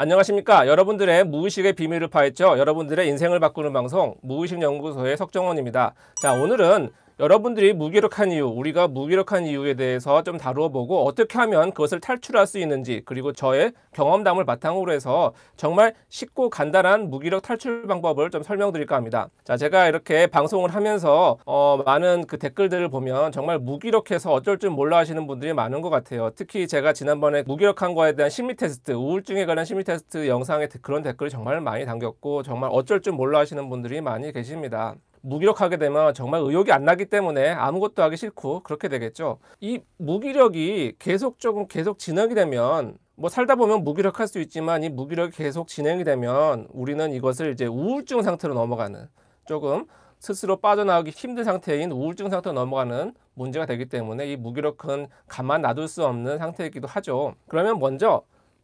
안녕하십니까 여러분들의 무의식의 비밀을 파헤쳐 여러분들의 인생을 바꾸는 방송 무의식 연구소의 석정원입니다 자 오늘은 여러분들이 무기력한 이유, 우리가 무기력한 이유에 대해서 좀 다루어 보고 어떻게 하면 그것을 탈출할 수 있는지 그리고 저의 경험담을 바탕으로 해서 정말 쉽고 간단한 무기력 탈출 방법을 좀 설명드릴까 합니다. 자, 제가 이렇게 방송을 하면서 어, 많은 그 댓글들을 보면 정말 무기력해서 어쩔 줄 몰라 하시는 분들이 많은 것 같아요. 특히 제가 지난번에 무기력한 거에 대한 심리 테스트, 우울증에 관한 심리 테스트 영상에 그런 댓글이 정말 많이 담겼고 정말 어쩔 줄 몰라 하시는 분들이 많이 계십니다. 무기력하게 되면 정말 의욕이 안 나기 때문에 아무것도 하기 싫고 그렇게 되겠죠. 이 무기력이 계속 조금 계속 진행이 되면 뭐 살다 보면 무기력할 수 있지만 이 무기력이 계속 진행이 되면 우리는 이것을 이제 우울증 상태로 넘어가는 조금 스스로 빠져나오기 힘든 상태인 우울증 상태로 넘어가는 문제가 되기 때문에 이 무기력은 가만 놔둘 수 없는 상태이기도 하죠. 그러면 먼저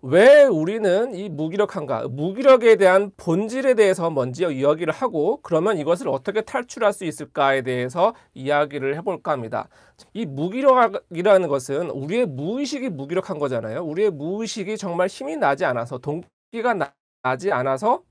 왜 우리는 이 무기력한가 무기력에 대한 본질에 대해서 먼저 이야기를 하고 그러면 이것을 어떻게 탈출할 수 있을까에 대해서 이야기를 해볼까 합니다 이 무기력이라는 것은 우리의 무의식이 무기력한 거잖아요 우리의 무의식이 정말 힘이 나지 않아서 동기가 나, 나지 않아서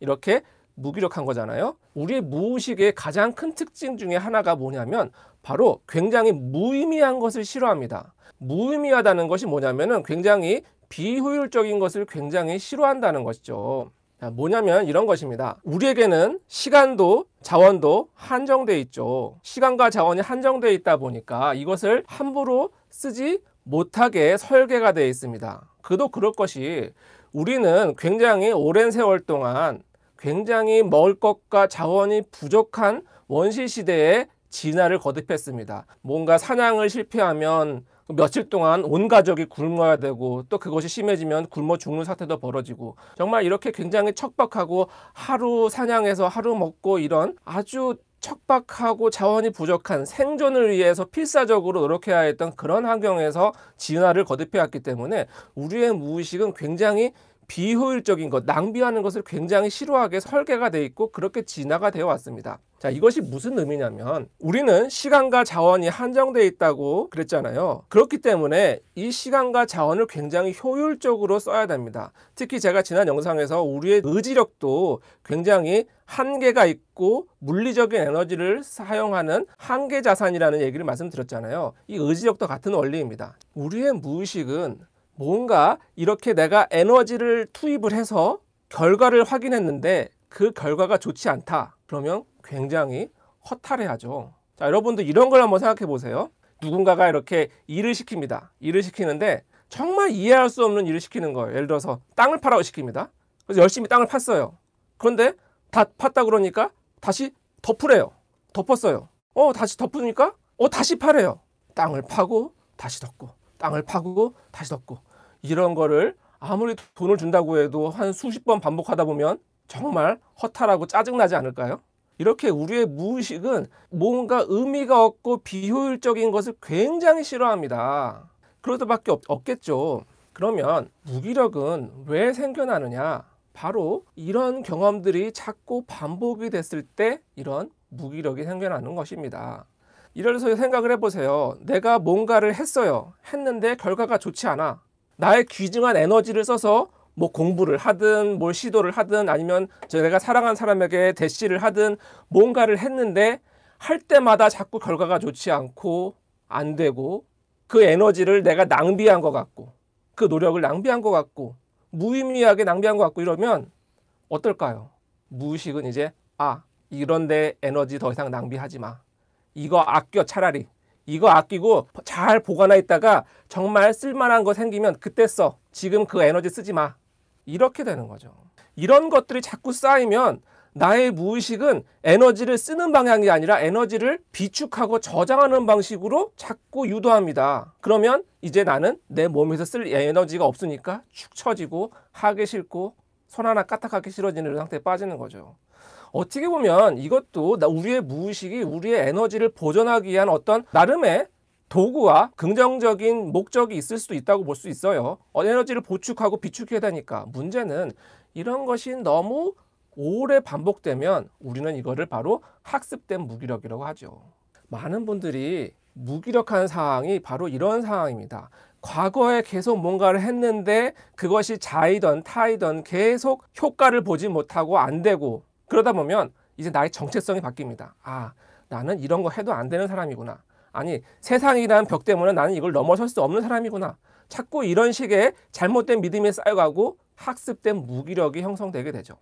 이렇게 무기력한 거잖아요 우리의 무의식의 가장 큰 특징 중에 하나가 뭐냐면 바로 굉장히 무의미한 것을 싫어합니다 무의미하다는 것이 뭐냐면은 굉장히 비효율적인 것을 굉장히 싫어한다는 것이죠. 뭐냐면 이런 것입니다. 우리에게는 시간도 자원도 한정돼 있죠. 시간과 자원이 한정돼 있다 보니까 이것을 함부로 쓰지 못하게 설계가 되어 있습니다. 그도 그럴 것이 우리는 굉장히 오랜 세월 동안 굉장히 먹을 것과 자원이 부족한 원시 시대에 진화를 거듭했습니다. 뭔가 사냥을 실패하면 며칠 동안 온 가족이 굶어야 되고 또 그것이 심해지면 굶어 죽는 사태도 벌어지고 정말 이렇게 굉장히 척박하고 하루 사냥해서 하루 먹고 이런 아주 척박하고 자원이 부족한 생존을 위해서 필사적으로 노력해야 했던 그런 환경에서 진화를 거듭해왔기 때문에 우리의 무의식은 굉장히 비효율적인 것, 낭비하는 것을 굉장히 싫어하게 설계가 돼 있고 그렇게 진화가 되어 왔습니다. 자, 이것이 무슨 의미냐면 우리는 시간과 자원이 한정돼 있다고 그랬잖아요. 그렇기 때문에 이 시간과 자원을 굉장히 효율적으로 써야 됩니다. 특히 제가 지난 영상에서 우리의 의지력도 굉장히 한계가 있고 물리적인 에너지를 사용하는 한계 자산이라는 얘기를 말씀드렸잖아요. 이 의지력도 같은 원리입니다. 우리의 무의식은 뭔가 이렇게 내가 에너지를 투입을 해서 결과를 확인했는데 그 결과가 좋지 않다. 그러면 굉장히 허탈해하죠. 자, 여러분도 이런 걸 한번 생각해 보세요. 누군가가 이렇게 일을 시킵니다. 일을 시키는데 정말 이해할 수 없는 일을 시키는 거예요. 예를 들어서 땅을 팔아고 시킵니다. 그래서 열심히 땅을 팠어요. 그런데 다 팠다 그러니까 다시 덮으래요. 덮었어요. 어, 다시 덮으니까 어, 다시 팔아요. 땅을 파고 다시 덮고 땅을 파고 다시 덮고 이런 거를 아무리 돈을 준다고 해도 한 수십 번 반복하다 보면 정말 허탈하고 짜증나지 않을까요? 이렇게 우리의 무의식은 뭔가 의미가 없고 비효율적인 것을 굉장히 싫어합니다. 그럴 수밖에 없, 겠죠 그러면 무기력은 왜 생겨나느냐? 바로 이런 경험들이 자꾸 반복이 됐을 때 이런 무기력이 생겨나는 것입니다. 이래서 생각을 해보세요. 내가 뭔가를 했어요. 했는데 결과가 좋지 않아. 나의 귀중한 에너지를 써서 뭐 공부를 하든 뭘 뭐 시도를 하든 아니면 내가 사랑한 사람에게 대시를 하든 뭔가를 했는데 할 때마다 자꾸 결과가 좋지 않고 안 되고 그 에너지를 내가 낭비한 것 같고 그 노력을 낭비한 것 같고 무의미하게 낭비한 것 같고 이러면 어떨까요? 무의식은 이제 아 이런 데 에너지 더 이상 낭비하지 마. 이거 아껴 차라리. 이거 아끼고 잘 보관해있다가 정말 쓸만한 거 생기면 그때 써. 지금 그 에너지 쓰지 마. 이렇게 되는 거죠. 이런 것들이 자꾸 쌓이면 나의 무의식은 에너지를 쓰는 방향이 아니라 에너지를 비축하고 저장하는 방식으로 자꾸 유도합니다. 그러면 이제 나는 내 몸에서 쓸 에너지가 없으니까 축 처지고 하기 싫고 손 하나 까딱하기 싫어지는 상태에 빠지는 거죠. 어떻게 보면 이것도 우리의 무의식이 우리의 에너지를 보존하기 위한 어떤 나름의 도구와 긍정적인 목적이 있을 수도 있다고 볼 수 있어요. 어, 에너지를 보축하고 비축해야 되니까 문제는 이런 것이 너무 오래 반복되면 우리는 이거를 바로 학습된 무기력이라고 하죠. 많은 분들이 무기력한 상황이 바로 이런 상황입니다. 과거에 계속 뭔가를 했는데 그것이 자이던 타이던 계속 효과를 보지 못하고 안 되고 그러다 보면 이제 나의 정체성이 바뀝니다. 아, 나는 이런 거 해도 안 되는 사람이구나. 아니, 세상이란 벽 때문에 나는 이걸 넘어설 수 없는 사람이구나. 자꾸 이런 식의 잘못된 믿음이 쌓여가고 학습된 무기력이 형성되게 되죠.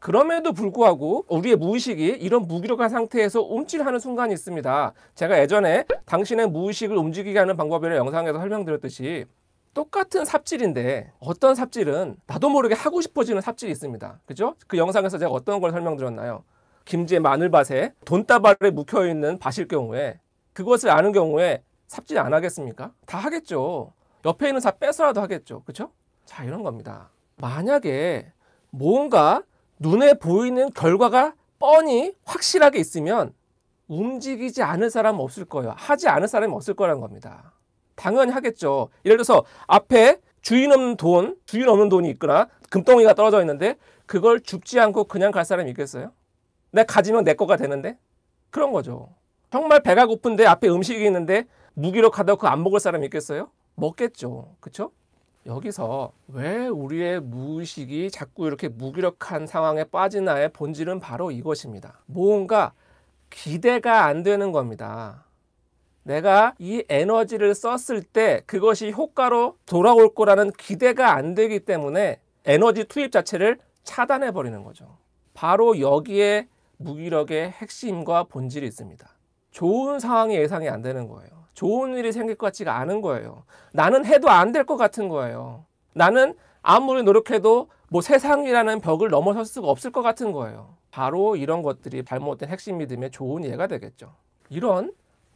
그럼에도 불구하고 우리의 무의식이 이런 무기력한 상태에서 움찔하는 순간이 있습니다. 제가 예전에 당신의 무의식을 움직이게 하는 방법이라는 영상에서 설명드렸듯이 똑같은 삽질인데 어떤 삽질은 나도 모르게 하고 싶어지는 삽질이 있습니다. 그죠? 그 영상에서 제가 어떤 걸 설명드렸나요? 김지의 마늘밭에 돈다발에 묵혀있는 밭일 경우에 그것을 아는 경우에 삽질 안 하겠습니까? 다 하겠죠. 옆에 있는 사 뺏어라도 하겠죠. 그렇죠? 자 이런 겁니다. 만약에 뭔가 눈에 보이는 결과가 뻔히 확실하게 있으면 움직이지 않을 사람 없을 거예요. 하지 않을 사람이 없을 거란 겁니다. 당연히 하겠죠. 예를 들어서 앞에 주인 없는 돈, 주인 없는 돈이 있거나 금덩이가 떨어져 있는데 그걸 줍지 않고 그냥 갈 사람이 있겠어요? 내가 가지면 내 거가 되는데? 그런 거죠. 정말 배가 고픈데 앞에 음식이 있는데 무기로 가다 그안 먹을 사람이 있겠어요? 먹겠죠. 그쵸 여기서 왜 우리의 무의식이 자꾸 이렇게 무기력한 상황에 빠지나의 본질은 바로 이것입니다. 뭔가 기대가 안 되는 겁니다. 내가 이 에너지를 썼을 때 그것이 효과로 돌아올 거라는 기대가 안 되기 때문에 에너지 투입 자체를 차단해 버리는 거죠. 바로 여기에 무기력의 핵심과 본질이 있습니다. 좋은 상황이 예상이 안 되는 거예요. 좋은 일이 생길 것 같지가 않은 거예요. 나는 해도 안 될 것 같은 거예요. 나는 아무리 노력해도 뭐 세상이라는 벽을 넘어설 수가 없을 것 같은 거예요. 바로 이런 것들이 잘못된 핵심 믿음의 좋은 예가 되겠죠. 이런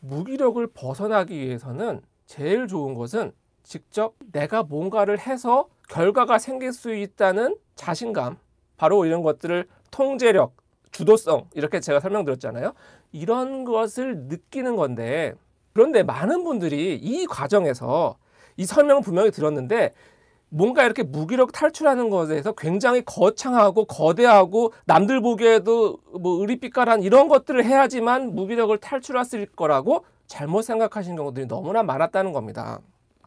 무기력을 벗어나기 위해서는 제일 좋은 것은 직접 내가 뭔가를 해서 결과가 생길 수 있다는 자신감 바로 이런 것들을 통제력 주도성 이렇게 제가 설명드렸잖아요 이런 것을 느끼는 건데 그런데 많은 분들이 이 과정에서 이설명을 분명히 들었는데 뭔가 이렇게 무기력 탈출하는 것에서 굉장히 거창하고 거대하고 남들 보기에도 뭐 의리빛깔한 이런 것들을 해야지만 무기력을 탈출했을 거라고 잘못 생각하시는 경우들이 너무나 많았다는 겁니다.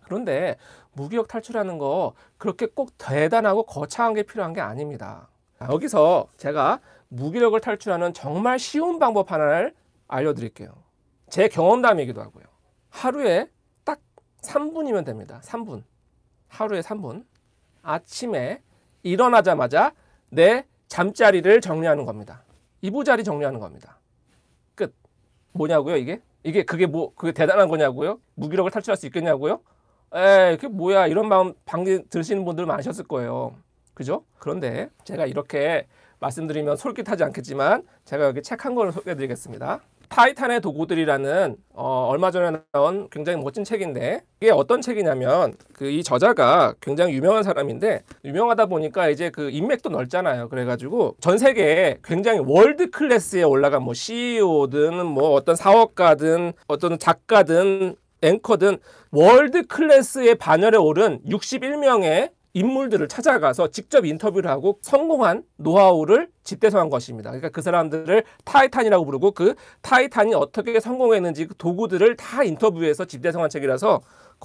그런데 무기력 탈출하는 거 그렇게 꼭 대단하고 거창한 게 필요한 게 아닙니다. 여기서 제가 무기력을 탈출하는 정말 쉬운 방법 하나를 알려드릴게요. 제 경험담이기도 하고요. 하루에 딱 3분이면 됩니다. 3분. 하루에 3분 아침에 일어나자마자 내 잠자리를 정리하는 겁니다. 이부자리 정리하는 겁니다. 끝. 뭐냐고요 이게? 이게 그게 뭐 그게 대단한 거냐고요? 무기력을 탈출할 수 있겠냐고요? 에이 그게 뭐야 이런 마음 방금 들으시는 분들 많으셨을 거예요. 그죠? 그런데 제가 이렇게 말씀드리면 솔깃하지 않겠지만 제가 여기 책한 권을 소개해 드리겠습니다. 타이탄의 도구들이라는 어, 얼마 전에 나온 굉장히 멋진 책인데 이게 어떤 책이냐면 그이 저자가 굉장히 유명한 사람인데 유명하다 보니까 이제 그 인맥도 넓잖아요. 그래가지고 전 세계에 굉장히 월드 클래스에 올라간 뭐 CEO든 뭐 어떤 사업가든 어떤 작가든 앵커든 월드 클래스의 반열에 오른 61명의 인물들을 찾아가서 직접 인터뷰를 하고 성공한 노하우를 집대성한 것입니다. 그러니까 그 사람들을 타이탄이라고 부르고 그 타이탄이 어떻게 성공했는지 그 도구들을 다 인터뷰해서 집대성한 책이라서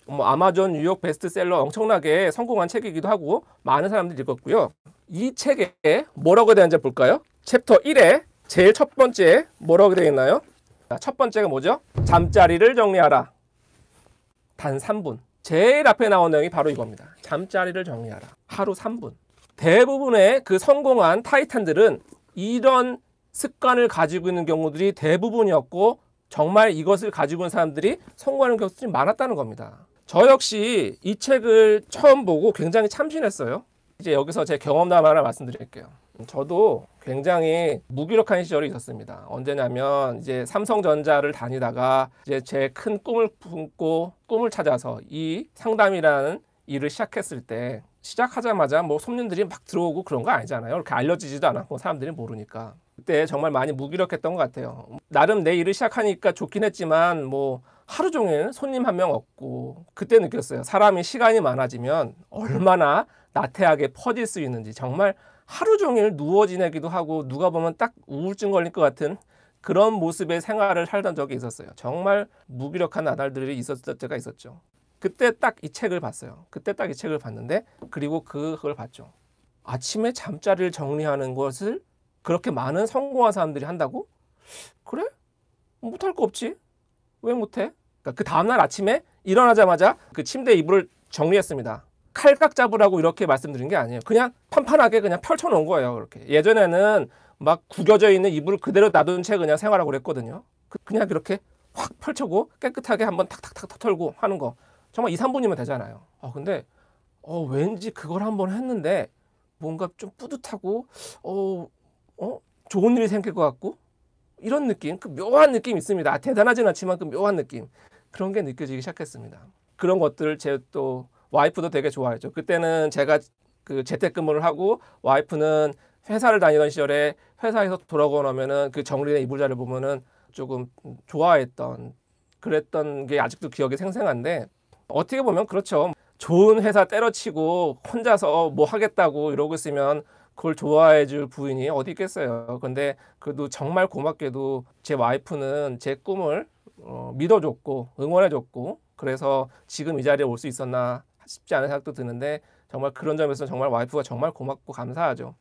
뭐 아마존 뉴욕 베스트셀러 엄청나게 성공한 책이기도 하고 많은 사람들이 읽었고요. 이 책에 뭐라고 되어 있는지 볼까요? 챕터 1에 제일 첫 번째 뭐라고 되어 있나요? 첫 번째가 뭐죠? 잠자리를 정리하라. 단 3분. 제일 앞에 나온 내용이 바로 이겁니다. 잠자리를 정리하라. 하루 3분. 대부분의 그 성공한 타이탄들은 이런 습관을 가지고 있는 경우들이 대부분이었고 정말 이것을 가지고 있는 사람들이 성공하는 경우들이 많았다는 겁니다. 저 역시 이 책을 처음 보고 굉장히 참신했어요. 이제 여기서 제 경험담 하나 말씀드릴게요. 저도 굉장히 무기력한 시절이 있었습니다. 언제냐면 이제 삼성전자를 다니다가 이제 제 큰 꿈을 품고 꿈을 찾아서 이 상담이라는 일을 시작했을 때 시작하자마자 뭐 손님들이 막 들어오고 그런 거 아니잖아요. 이렇게 알려지지도 않았고 뭐 사람들이 모르니까 그때 정말 많이 무기력했던 것 같아요. 나름 내 일을 시작하니까 좋긴 했지만 뭐 하루 종일 손님 한 명 없고 그때 느꼈어요. 사람이 시간이 많아지면 얼마나 나태하게 퍼질 수 있는지 정말 하루 종일 누워 지내기도 하고 누가 보면 딱 우울증 걸릴 것 같은 그런 모습의 생활을 살던 적이 있었어요. 정말 무기력한 나날들이 있었을 때가 있었죠. 그때 딱 이 책을 봤어요. 그때 딱 이 책을 봤는데 그리고 그걸 봤죠. 아침에 잠자리를 정리하는 것을 그렇게 많은 성공한 사람들이 한다고? 그래? 못할 거 없지. 왜 못해? 그그 그러니까 다음날 아침에 일어나자마자 그 침대 이불을 정리했습니다. 칼각 잡으라고 이렇게 말씀드린 게 아니에요. 그냥 판판하게 그냥 펼쳐놓은 거예요. 그렇게 예전에는 막 구겨져 있는 이불 그대로 놔둔 채 그냥 생활하고 그랬거든요. 그, 그냥 그렇게 확 펼쳐고 깨끗하게 한번 탁탁탁 털고 하는 거 정말 2, 3분이면 되잖아요. 어 근데 어 왠지 그걸 한번 했는데 뭔가 좀 뿌듯하고 어, 어 좋은 일이 생길 것 같고 이런 느낌 그 묘한 느낌 있습니다. 아, 대단하진 않지만 그 묘한 느낌 그런 게 느껴지기 시작했습니다. 그런 것들을 제또 와이프도 되게 좋아했죠. 그때는 제가 그 재택근무를 하고 와이프는 회사를 다니던 시절에 회사에서 돌아오고 나면은 그 정리된 이불자를 보면은 조금 좋아했던 그랬던 게 아직도 기억이 생생한데 어떻게 보면 그렇죠. 좋은 회사 때려치고 혼자서 뭐 하겠다고 이러고 있으면 그걸 좋아해 줄 부인이 어디 있겠어요. 근데 그래도 정말 고맙게도 제 와이프는 제 꿈을 어, 믿어줬고 응원해줬고 그래서 지금 이 자리에 올 수 있었나 쉽지 않은 생각도 드는데 정말 그런 점에서 정말 와이프가 정말 고맙고 감사하죠.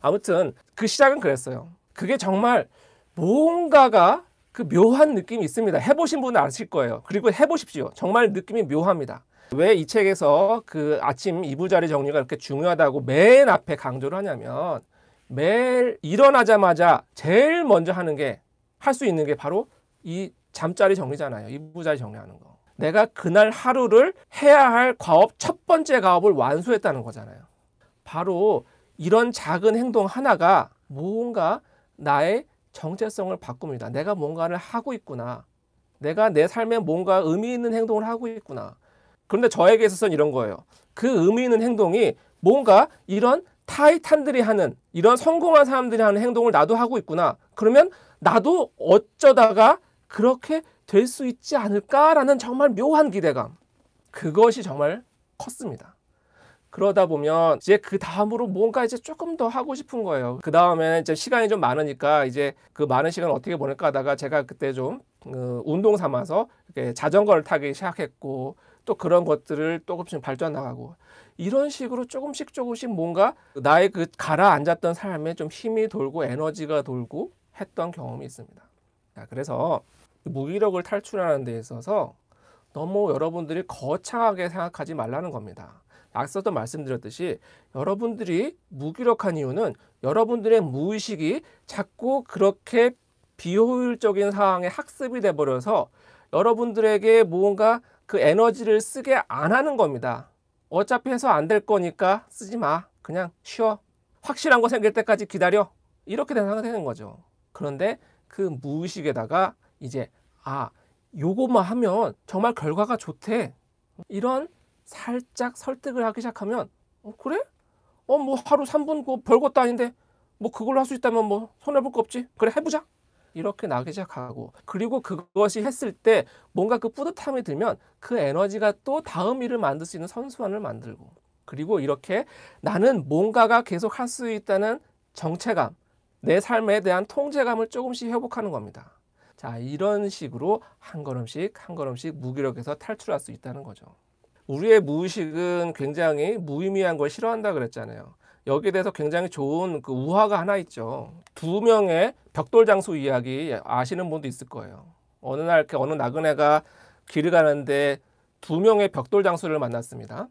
아무튼 그 시작은 그랬어요. 그게 정말 뭔가가 그 묘한 느낌이 있습니다. 해보신 분은 아실 거예요. 그리고 해보십시오. 정말 느낌이 묘합니다. 왜 이 책에서 그 아침 이부자리 정리가 이렇게 중요하다고 맨 앞에 강조를 하냐면 매일 일어나자마자 제일 먼저 하는 게 할 수 있는 게 바로 이 잠자리 정리잖아요. 이부자리 정리하는 거. 내가 그날 하루를 해야 할 과업 첫 번째 과업을 완수했다는 거잖아요. 바로 이런 작은 행동 하나가 무언가 나의 정체성을 바꿉니다. 내가 뭔가를 하고 있구나. 내가 내 삶에 뭔가 의미 있는 행동을 하고 있구나. 그런데 저에게 있어서는 이런 거예요. 그 의미 있는 행동이 뭔가 이런 타이탄들이 하는 이런 성공한 사람들이 하는 행동을 나도 하고 있구나. 그러면 나도 어쩌다가 그렇게 될수 있지 않을까라는 정말 묘한 기대감 그것이 정말 컸습니다. 그러다 보면 이제 그 다음으로 뭔가 이제 조금 더 하고 싶은 거예요. 그 다음에 이제 시간이 좀 많으니까 이제 그 많은 시간을 어떻게 보낼까 하다가 제가 그때 좀그 어, 운동 삼아서 이렇게 자전거를 타기 시작했고 또 그런 것들을 조금씩 발전 나가고 이런 식으로 조금씩 조금씩 뭔가 나의 그 가라앉았던 삶에 좀 힘이 돌고 에너지가 돌고 했던 경험이 있습니다. 그래서 무기력을 탈출하는 데 있어서 너무 여러분들이 거창하게 생각하지 말라는 겁니다. 앞서도 말씀드렸듯이 여러분들이 무기력한 이유는 여러분들의 무의식이 자꾸 그렇게 비효율적인 상황에 학습이 돼버려서 여러분들에게 뭔가 그 에너지를 쓰게 안 하는 겁니다. 어차피 해서 안 될 거니까 쓰지 마. 그냥 쉬어. 확실한 거 생길 때까지 기다려. 이렇게 상태가 되는 거죠. 그런데 그 무의식에다가 이제 아 요것만 하면 정말 결과가 좋대 이런 살짝 설득을 하기 시작하면 어 그래? 어 뭐 하루 3분 그 별것도 아닌데 뭐 그걸로 할 수 있다면 뭐 손해볼 거 없지 그래 해보자 이렇게 나기 시작하고 그리고 그것이 했을 때 뭔가 그 뿌듯함이 들면 그 에너지가 또 다음 일을 만들 수 있는 선수환을 만들고 그리고 이렇게 나는 뭔가가 계속 할 수 있다는 정체감 내 삶에 대한 통제감을 조금씩 회복하는 겁니다. 자, 이런 식으로 한 걸음씩 한 걸음씩 무기력에서 탈출할 수 있다는 거죠. 우리의 무의식은 굉장히 무의미한 걸 싫어한다 그랬잖아요. 여기에 대해서 굉장히 좋은 그 우화가 하나 있죠. 두 명의 벽돌 장수 이야기 아시는 분도 있을 거예요. 어느 날 이렇게 어느 나그네가 길을 가는데 두 명의 벽돌 장수를 만났습니다.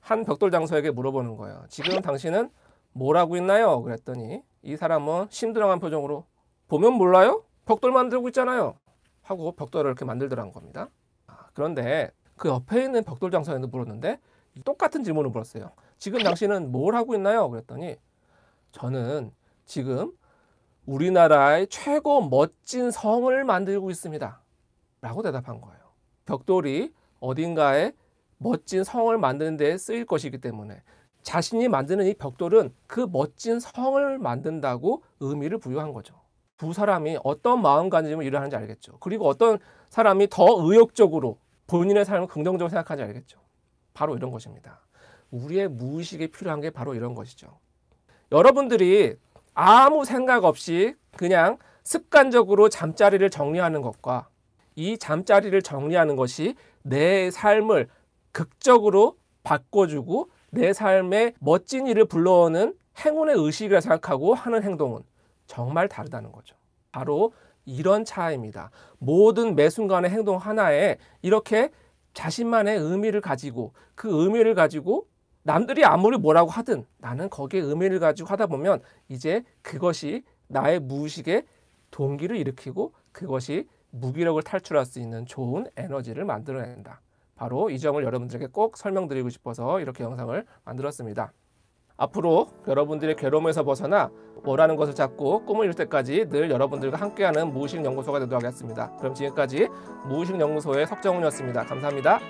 한 벽돌 장수에게 물어보는 거예요. 지금 당신은 뭐라고 있나요? 그랬더니 이 사람은 심드렁한 표정으로 보면 몰라요? 벽돌 만들고 있잖아요. 하고 벽돌을 이렇게 만들더라는 겁니다. 아, 그런데 그 옆에 있는 벽돌 장사에도 물었는데 똑같은 질문을 물었어요. 지금 당신은 뭘 하고 있나요? 그랬더니 저는 지금 우리나라의 최고 멋진 성을 만들고 있습니다. 라고 대답한 거예요. 벽돌이 어딘가에 멋진 성을 만드는 데 쓰일 것이기 때문에 자신이 만드는 이 벽돌은 그 멋진 성을 만든다고 의미를 부여한 거죠. 두 사람이 어떤 마음가짐으로 일을 하는지 알겠죠. 그리고 어떤 사람이 더 의욕적으로 본인의 삶을 긍정적으로 생각하는지 알겠죠. 바로 이런 것입니다. 우리의 무의식에 필요한 게 바로 이런 것이죠. 여러분들이 아무 생각 없이 그냥 습관적으로 잠자리를 정리하는 것과 이 잠자리를 정리하는 것이 내 삶을 극적으로 바꿔주고 내 삶에 멋진 일을 불러오는 행운의 의식이라 생각하고 하는 행동은 정말 다르다는 거죠. 바로 이런 차이입니다. 모든 매순간의 행동 하나에 이렇게 자신만의 의미를 가지고 그 의미를 가지고 남들이 아무리 뭐라고 하든 나는 거기에 의미를 가지고 하다 보면 이제 그것이 나의 무의식에 동기를 일으키고 그것이 무기력을 탈출할 수 있는 좋은 에너지를 만들어낸다. 바로 이 점을 여러분들에게 꼭 설명드리고 싶어서 이렇게 영상을 만들었습니다. 앞으로 여러분들의 괴로움에서 벗어나 원하는 것을 찾고 꿈을 이룰 때까지 늘 여러분들과 함께하는 무의식 연구소가 되도록 하겠습니다. 그럼 지금까지 무의식 연구소의 석정훈이었습니다. 감사합니다.